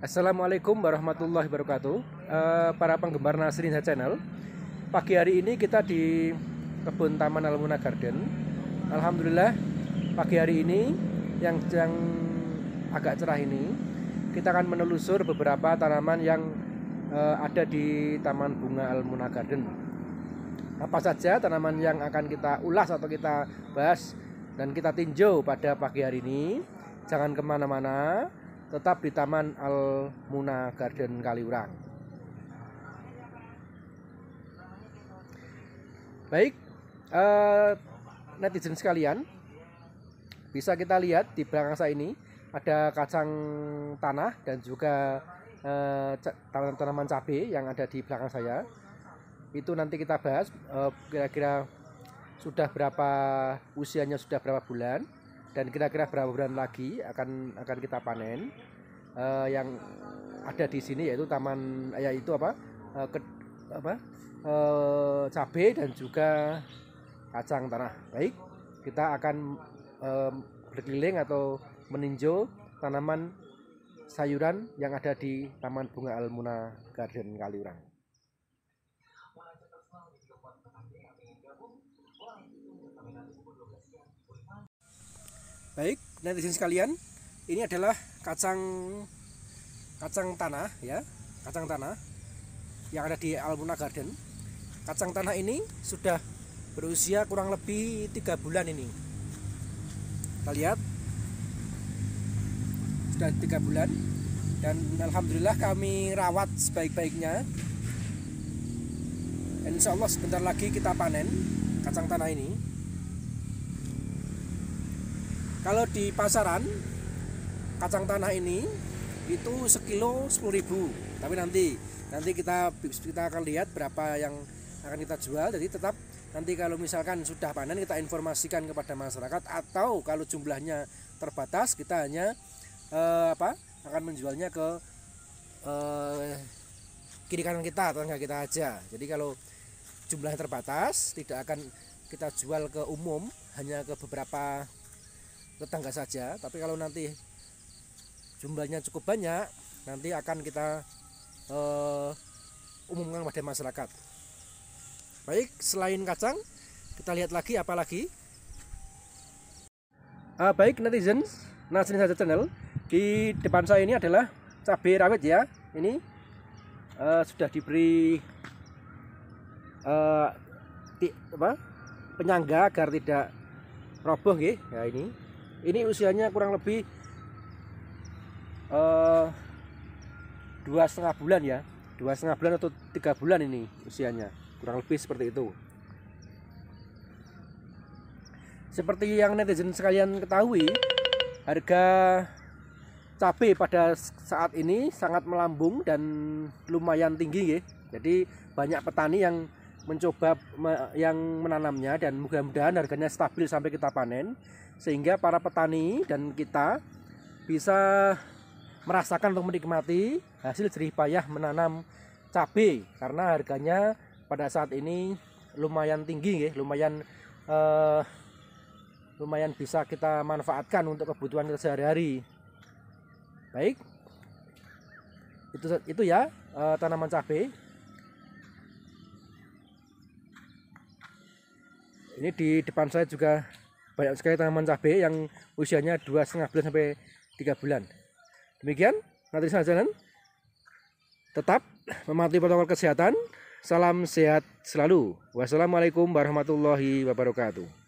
Assalamualaikum warahmatullahi wabarakatuh uh, Para penggemar Nasrinha Channel Pagi hari ini kita di Kebun Taman Almuna Garden Alhamdulillah Pagi hari ini yang, yang agak cerah ini Kita akan menelusur beberapa tanaman yang uh, ada di Taman Bunga Almuna Garden Apa saja tanaman yang akan kita ulas atau kita bahas Dan kita tinjau pada pagi hari ini Jangan kemana-mana tetap di Taman Al Muna Garden Kaliurang. Baik, eh, netizen sekalian, bisa kita lihat di belakang saya ini ada kacang tanah dan juga eh, tanaman-tanaman cabai yang ada di belakang saya. Itu nanti kita bahas kira eh, kira-kira sudah berapa usianya sudah berapa bulan dan kira-kira berapa bulan lagi akan akan kita panen uh, yang ada di sini yaitu taman eh, yaitu apa uh, ke, apa uh, cabe dan juga kacang tanah baik kita akan uh, berkeliling atau meninjau tanaman sayuran yang ada di Taman Bunga Almuna Garden Kaliurang. baik netizen sekalian ini adalah kacang kacang tanah ya kacang tanah yang ada di Almuna Garden kacang tanah ini sudah berusia kurang lebih tiga bulan ini kita lihat sudah tiga bulan dan Alhamdulillah kami rawat sebaik-baiknya insya Allah sebentar lagi kita panen kacang tanah ini kalau di pasaran kacang tanah ini itu sekilo 10.000. Tapi nanti nanti kita kita akan lihat berapa yang akan kita jual. Jadi tetap nanti kalau misalkan sudah panen kita informasikan kepada masyarakat atau kalau jumlahnya terbatas kita hanya eh, apa akan menjualnya ke eh, kiri kanan kita atau enggak kita aja. Jadi kalau jumlahnya terbatas tidak akan kita jual ke umum hanya ke beberapa tetangga saja tapi kalau nanti jumlahnya cukup banyak nanti akan kita uh, umumkan pada masyarakat baik selain kacang kita lihat lagi apa lagi uh, baik netizen nah saja channel di depan saya ini adalah cabai rawit ya ini uh, sudah diberi uh, di, apa, penyangga agar tidak roboh ya ini ini usianya kurang lebih eh, dua setengah bulan ya dua setengah bulan atau tiga bulan ini usianya kurang lebih seperti itu seperti yang netizen sekalian ketahui harga cabai pada saat ini sangat melambung dan lumayan tinggi ya jadi banyak petani yang mencoba yang menanamnya dan mudah-mudahan harganya stabil sampai kita panen sehingga para petani dan kita bisa merasakan untuk menikmati hasil jerih payah menanam cabai karena harganya pada saat ini lumayan tinggi ya, lumayan eh, lumayan bisa kita manfaatkan untuk kebutuhan kita sehari-hari. Baik. Itu itu ya eh, tanaman cabai. ini di depan saya juga banyak sekali tanaman cabai yang usianya dua setengah bulan sampai tiga bulan demikian nanti jalan tetap mematuhi protokol kesehatan salam sehat selalu wassalamualaikum warahmatullahi wabarakatuh